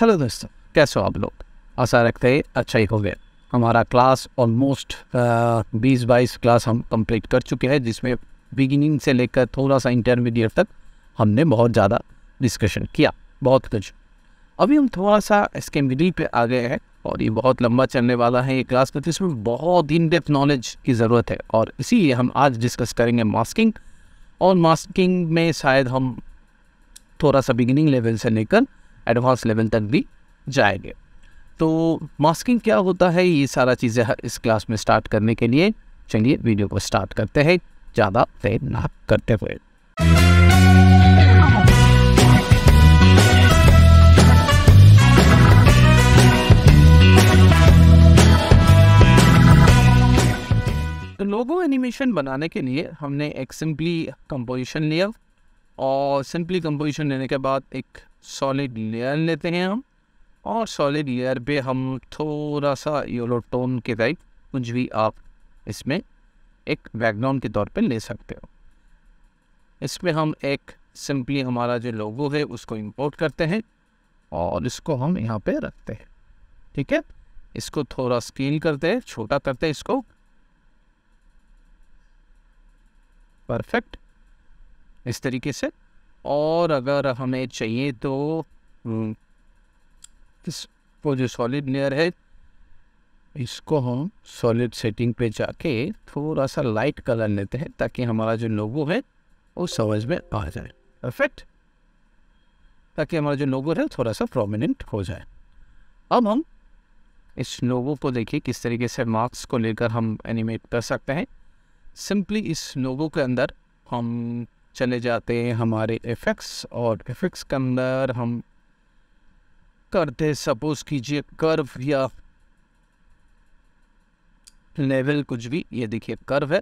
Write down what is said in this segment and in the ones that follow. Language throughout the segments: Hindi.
हेलो दोस्तों कैसे हो आप लोग आशा रखते हैं अच्छा ही हो गया हमारा क्लास ऑलमोस्ट uh, बीस बाईस क्लास हम कंप्लीट कर चुके हैं जिसमें बिगिनिंग से लेकर थोड़ा सा इंटरमीडिएट तक हमने बहुत ज़्यादा डिस्कशन किया बहुत कुछ अभी हम थोड़ा सा इसके मिडिल पे आ गए हैं और ये बहुत लंबा चलने वाला है ये क्लास में इसमें बहुत इन डेप्थ नॉलेज की ज़रूरत है और इसीलिए हम आज डिस्कस करेंगे मास्किंग और मास्किंग में शायद हम थोड़ा सा बिगिनिंग लेवल से लेकर एडवांस लेवल तक भी जाएंगे तो मास्किंग क्या होता है ये सारा चीज़ें इस क्लास में स्टार्ट करने के लिए चलिए वीडियो को स्टार्ट करते हैं ज़्यादा देर ना करते हुए तो लोगो एनिमेशन बनाने के लिए हमने एक सिंपली कंपोजिशन लिया और सिंपली कंपोजिशन लेने के बाद एक सॉलिड लेयर लेते हैं हम और सॉलिड लेयर पे हम थोड़ा सा योलो टोन के टाइप कुछ भी आप इसमें एक बैकग्राउंड के तौर पे ले सकते हो इसमें हम एक सिंपली हमारा जो लोगो है उसको इंपोर्ट करते हैं और इसको हम यहाँ पे रखते हैं ठीक है इसको थोड़ा स्केल करते हैं छोटा करते हैं इसको परफेक्ट इस तरीके से और अगर हमें चाहिए तो हम्म, इस वो जो सॉलिड लेयर है इसको हम सॉलिड सेटिंग पे जाके थोड़ा सा लाइट कलर लेते हैं ताकि हमारा जो लोगो है वो समझ में आ जाए परफेक्ट ताकि हमारा जो लोगो है थोड़ा सा प्रोमिनेंट हो जाए अब हम इस लोगो को देखिए किस तरीके से मार्क्स को लेकर हम एनिमेट कर सकते हैं सिंपली इस लोगो के अंदर हम चले जाते हैं हमारे इफेक्ट्स और इफ़ेक्ट्स के अंदर हम करते सपोज कीजिए कर्व या लेवल कुछ भी ये देखिए कर्व है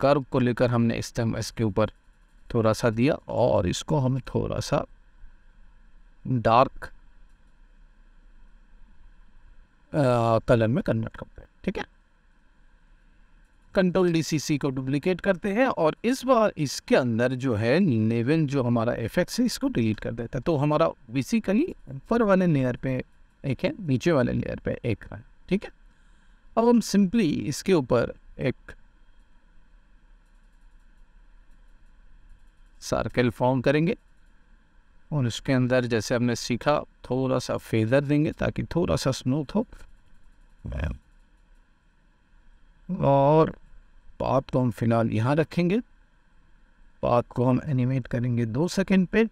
कर्व को लेकर हमने इस टाइम इसके ऊपर थोड़ा सा दिया और इसको हम थोड़ा सा डार्क कलर में कन्वर्ट करते हैं ठीक है कंट्रोल डीसीसी को डुप्लीकेट करते हैं और इस बार इसके अंदर जो है नेवन जो हमारा इफेक्ट है इसको डिलीट कर देता है तो हमारा बेसिकली ऊपर वाले लेयर पे एक है नीचे वाले लेयर पे एक है ठीक है अब हम सिंपली इसके ऊपर एक सर्कल फॉर्म करेंगे और उसके अंदर जैसे हमने सीखा थोड़ा सा फेदर देंगे ताकि थोड़ा सा स्मूथ हो और पाथ को हम फिलहाल यहाँ रखेंगे पाथ को हम एनिमेट करेंगे दो सेकेंड पे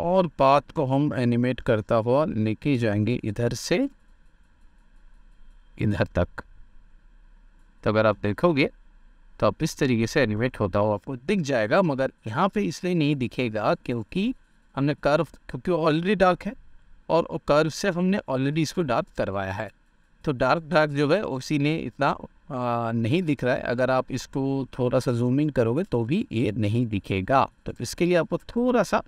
और पाथ को हम एनिमेट करता हुआ लेके जाएंगे इधर से इधर तक तो अगर आप देखोगे तो आप इस तरीके से एनिमेट होता हुआ आपको दिख जाएगा मगर यहाँ पे इसलिए नहीं दिखेगा क्योंकि हमने कर्व क्योंकि ऑलरेडी डार्क है और कर्व से हमने ऑलरेडी इसको डार्क करवाया है तो डार्क डार्क जो है उसी ने इतना आ, नहीं दिख रहा है अगर आप इसको थोड़ा सा जूम इन करोगे तो भी ये नहीं दिखेगा तो इसके लिए आपको थोड़ा सा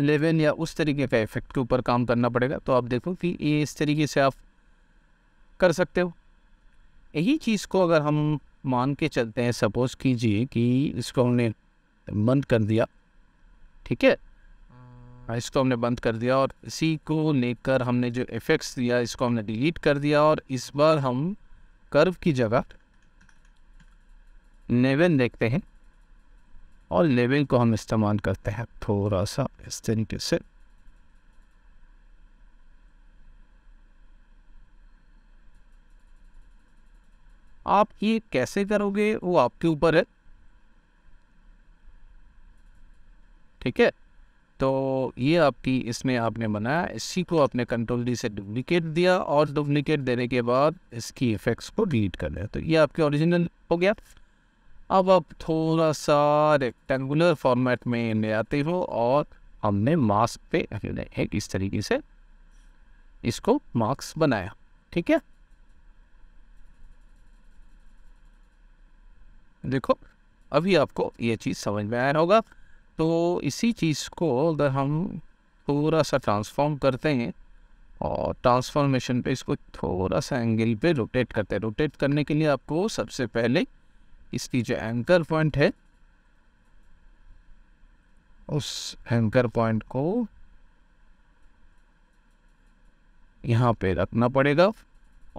लेवन या उस तरीके का इफेक्ट के ऊपर काम करना पड़ेगा तो आप देखो कि ये इस तरीके से आप कर सकते हो यही चीज़ को अगर हम मान के चलते हैं सपोज़ कीजिए कि इसको हमने बंद कर दिया ठीक है हाँ, इसको हमने बंद कर दिया और इसी को लेकर हमने जो इफ़ेक्ट्स दिया इसको हमने डिलीट कर दिया और इस बार हम कर्व की जगह नेवन देखते हैं और लेवन को हम इस्तेमाल करते हैं थोड़ा सा इस तरीके से आप ये कैसे करोगे वो आपके ऊपर है ठीक है तो ये आपकी इसमें आपने बनाया इसी को आपने कंट्रोल डी से डुप्लीकेट दिया और डुप्लीकेट देने के बाद इसकी इफेक्ट्स को डिलीट कर दिया तो ये आपके ओरिजिनल हो गया अब आप थोड़ा सा रेक्टेंगुलर फॉर्मेट में ले आते हो और हमने मास्क पे एक इस तरीके से इसको मार्क्स बनाया ठीक है देखो अभी आपको ये चीज़ समझ में आया होगा तो इसी चीज़ को अगर हम थोड़ा सा ट्रांसफॉर्म करते हैं और ट्रांसफॉर्मेशन पे इसको थोड़ा सा एंगल पे रोटेट करते हैं रोटेट करने के लिए आपको सबसे पहले इसकी जो एंकर पॉइंट है उस एंकर पॉइंट को यहाँ पे रखना पड़ेगा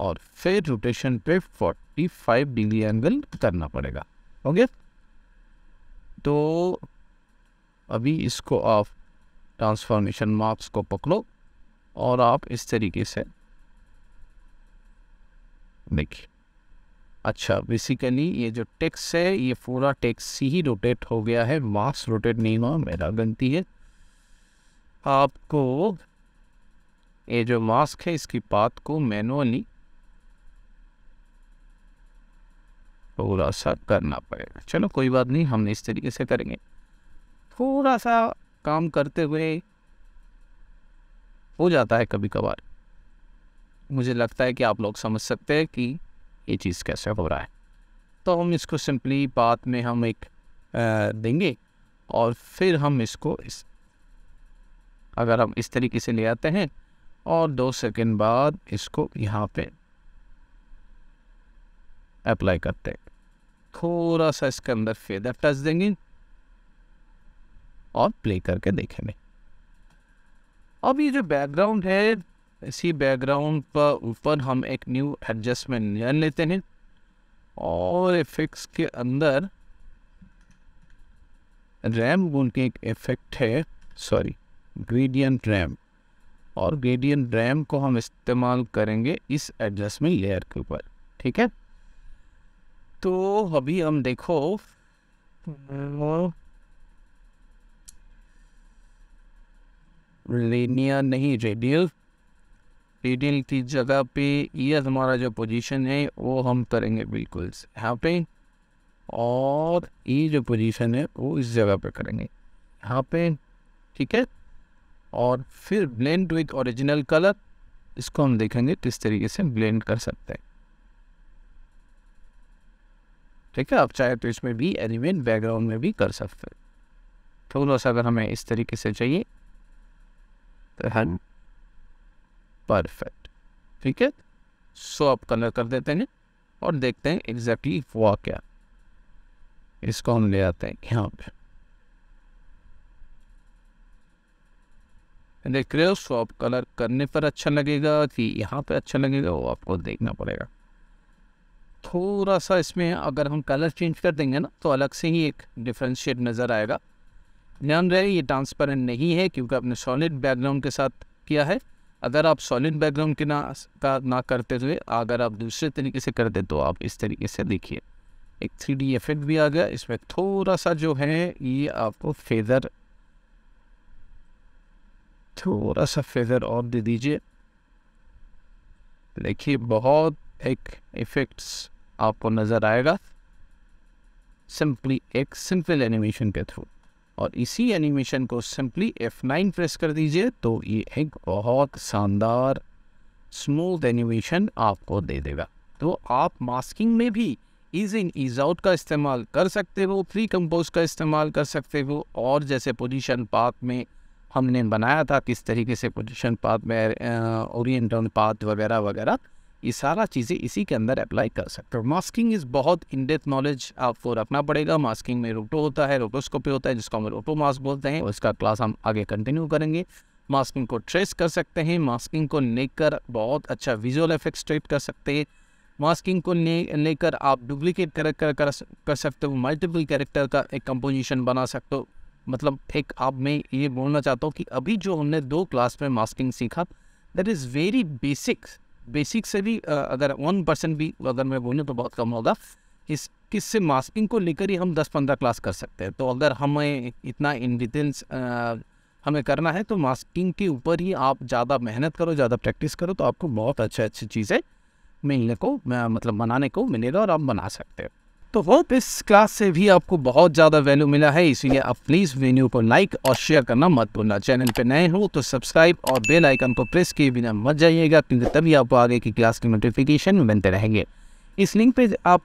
और फिर रोटेशन पे 45 डिग्री एंगल करना पड़ेगा ओके तो अभी इसको आप ट्रांसफॉर्मेशन मार्क्स को पकड़ो और आप इस तरीके से देखिए अच्छा बेसिकली ये जो टेक्स है ये पूरा टेक्स ही रोटेट हो गया है मार्क्स रोटेट नहीं हुआ मेरा गलती है आपको ये जो मास्क है इसकी पात को मैनुअली थोड़ा सा करना पड़ेगा चलो कोई बात नहीं हम इस तरीके से करेंगे थोड़ा सा काम करते हुए हो जाता है कभी कभार मुझे लगता है कि आप लोग समझ सकते हैं कि ये चीज़ कैसे हो रहा है तो हम इसको सिंपली बात में हम एक देंगे और फिर हम इसको इस अगर हम इस तरीके से ले आते हैं और दो सेकंड बाद इसको यहाँ पे अप्लाई करते हैं थोड़ा सा इसके अंदर फेदर टच देंगे और प्ले करके देखेंगे अब ये जो बैकग्राउंड है इसी बैकग्राउंड पर ऊपर हम एक न्यू एडजस्टमेंट ले लेते हैं और इफेक्ट्स के अंदर रैम बोल के एक इफेक्ट है सॉरी ग्रेडियंट रैम और ग्रेडियंट रैम को हम इस्तेमाल करेंगे इस एडजस्टमेंट लेयर के ऊपर ठीक है तो अभी हम देखो लेनिया नहीं रेडियल रेडियल की जगह पे ये हमारा जो पोजीशन है वो हम करेंगे बिल्कुल यहाँ पे और ये जो पोजीशन है वो इस जगह पे करेंगे यहाँ पे ठीक है और फिर ब्लेंड विथ ओरिजिनल कलर इसको हम देखेंगे किस तरीके से ब्लेंड कर सकते हैं ठीक है आप चाहे तो इसमें भी एलिमेंट बैकग्राउंड में भी कर सकते हैं थोड़ा सा अगर हमें इस तरीके से चाहिए तो हन परफेक्ट ठीक है सो आप कलर कर देते हैं और देखते हैं एग्जैक्टली हुआ क्या इसको हम ले आते हैं यहाँ पे देख रहे हो सो आप कलर करने पर अच्छा लगेगा कि यहाँ पे अच्छा लगेगा वो आपको देखना पड़ेगा थोड़ा सा इसमें अगर हम कलर चेंज कर देंगे ना तो अलग से ही एक डिफरेंशिएट नज़र आएगा ध्यान रहे ये ट्रांसपेरेंट नहीं है क्योंकि आपने सॉलिड बैकग्राउंड के साथ किया है अगर आप सॉलिड बैकग्राउंड के ना का ना करते हुए अगर आप दूसरे तरीके से करते तो आप इस तरीके से देखिए एक थ्री डी इफेक्ट भी आ गया इसमें थोड़ा सा जो है ये आपको फेदर थोड़ा सा फेदर और दे दीजिए देखिए बहुत एक इफेक्ट्स आपको नज़र आएगा सिंपली एक सिंपल एनिमेशन के थ्रू और इसी एनिमेशन को सिंपली नाइन प्रेस कर दीजिए तो ये एक बहुत शानदार स्मूथ एनिमेशन आपको दे देगा तो आप मास्किंग में भी इज इन इज आउट का इस्तेमाल कर सकते हो फ्री कंपोज का इस्तेमाल कर सकते हो और जैसे पोजीशन पाथ में हमने बनाया था किस तरीके से पोजीशन पाथ में ओरिएंटल पाथ वगैरह वगैरह ये सारा चीज़ें इसी के अंदर अप्लाई कर सकते हो मास्किंग इज़ बहुत इन डेथ नॉलेज आपको रखना पड़ेगा मास्किंग में रोटो होता है रोटोस्कोपी होता है जिसको हम रोटो मास्क बोलते हैं उसका क्लास हम आगे कंटिन्यू करेंगे मास्किंग को ट्रेस कर सकते हैं मास्किंग को लेकर बहुत अच्छा विजुअल इफेक्ट ट्रेट कर सकते हैं मास्किंग को लेकर आप डुप्लीकेट करेक्टर कर, कर सकते हो मल्टीपल कैरेक्टर का एक कंपोजिशन बना सकते हो मतलब एक आप मैं ये बोलना चाहता हूँ कि अभी जो हमने दो क्लास में मास्किंग सीखा that is very basics basic से भी अगर वन परसेंट भी अगर मैं बोलूँ तो बहुत कम होगा इस किससे मास्किंग को लेकर ही हम दस पंद्रह क्लास कर सकते हैं तो अगर हमें इतना इन डिटेल्स uh, हमें करना है तो मास्किंग के ऊपर ही आप ज़्यादा मेहनत करो ज़्यादा प्रैक्टिस करो तो आपको बहुत अच्छी अच्छी चीज़ें मिलने को मतलब बनाने को मिलेगा और आप बना सकते हो तो होप इस क्लास से भी आपको बहुत ज़्यादा वैल्यू मिला है इसीलिए आप प्लीज़ वीडियो को लाइक और शेयर करना मत भूलना चैनल पर नए हो तो सब्सक्राइब और बेल आइकन को प्रेस किए बिना मत जाइएगा क्योंकि तभी आपको आगे की क्लास की नोटिफिकेशन बनते रहेंगे इस लिंक पे आप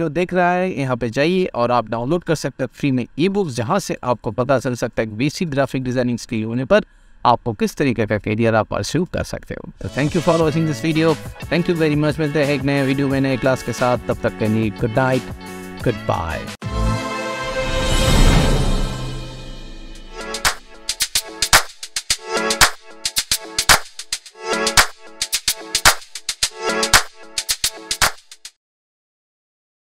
जो देख रहा है यहाँ पे जाइए और आप डाउनलोड कर सकते हैं फ्री में ई बुक जहाँ से आपको पता चल सकता है बेसिक ग्राफिक डिज़ाइनिंग स्किल होने पर आपको किस तरीके का करियर आप परस्यू कर सकते हो तो thank you for watching this video thank you very much मिलते हैं एक नए वीडियो में नए क्लास के साथ तब तक के लिए गुड नाइट गुड बाय